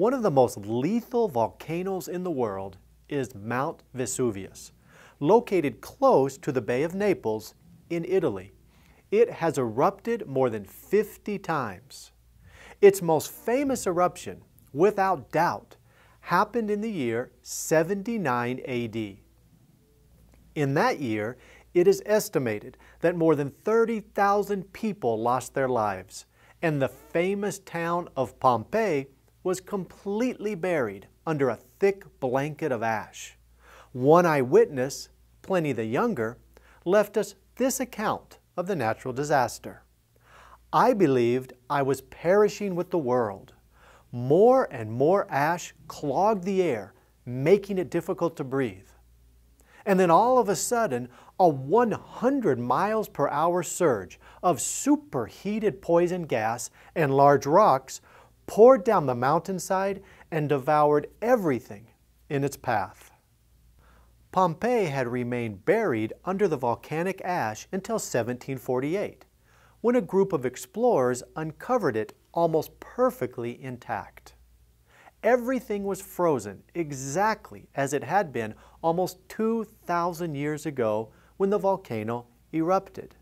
One of the most lethal volcanoes in the world is Mount Vesuvius, located close to the Bay of Naples in Italy. It has erupted more than 50 times. Its most famous eruption, without doubt, happened in the year 79 AD. In that year, it is estimated that more than 30,000 people lost their lives, and the famous town of Pompeii was completely buried under a thick blanket of ash. One eyewitness, Pliny the Younger, left us this account of the natural disaster. I believed I was perishing with the world. More and more ash clogged the air, making it difficult to breathe. And then all of a sudden, a 100 miles per hour surge of superheated poison gas and large rocks poured down the mountainside and devoured everything in its path. Pompeii had remained buried under the volcanic ash until 1748, when a group of explorers uncovered it almost perfectly intact. Everything was frozen exactly as it had been almost 2,000 years ago when the volcano erupted.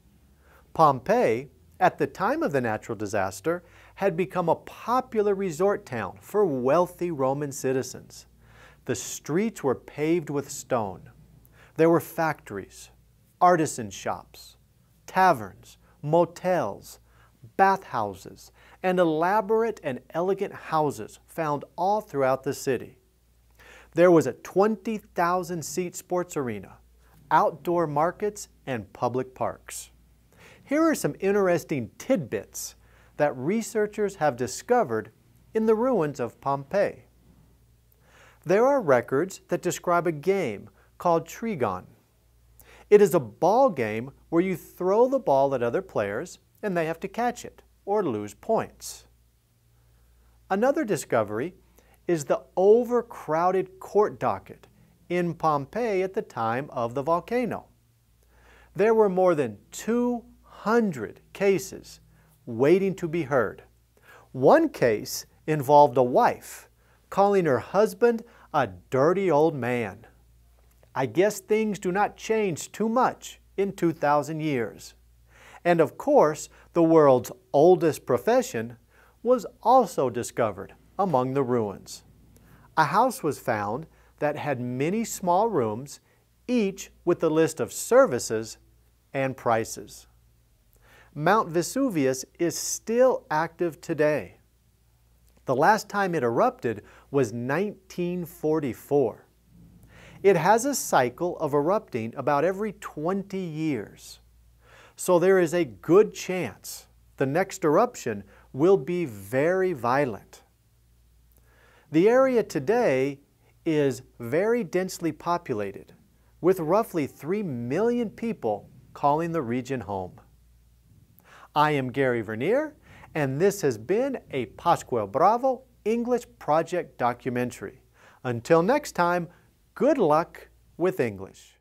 Pompeii, at the time of the natural disaster, had become a popular resort town for wealthy Roman citizens. The streets were paved with stone. There were factories, artisan shops, taverns, motels, bathhouses, and elaborate and elegant houses found all throughout the city. There was a 20,000 seat sports arena, outdoor markets, and public parks. Here are some interesting tidbits that researchers have discovered in the ruins of Pompeii. There are records that describe a game called Trigon. It is a ball game where you throw the ball at other players and they have to catch it or lose points. Another discovery is the overcrowded court docket in Pompeii at the time of the volcano. There were more than 200 cases waiting to be heard. One case involved a wife calling her husband a dirty old man. I guess things do not change too much in 2,000 years. And of course, the world's oldest profession was also discovered among the ruins. A house was found that had many small rooms, each with a list of services and prices. Mount Vesuvius is still active today. The last time it erupted was 1944. It has a cycle of erupting about every 20 years. So there is a good chance the next eruption will be very violent. The area today is very densely populated, with roughly 3 million people calling the region home. I am Gary Vernier, and this has been a Pascual Bravo English Project documentary. Until next time, good luck with English.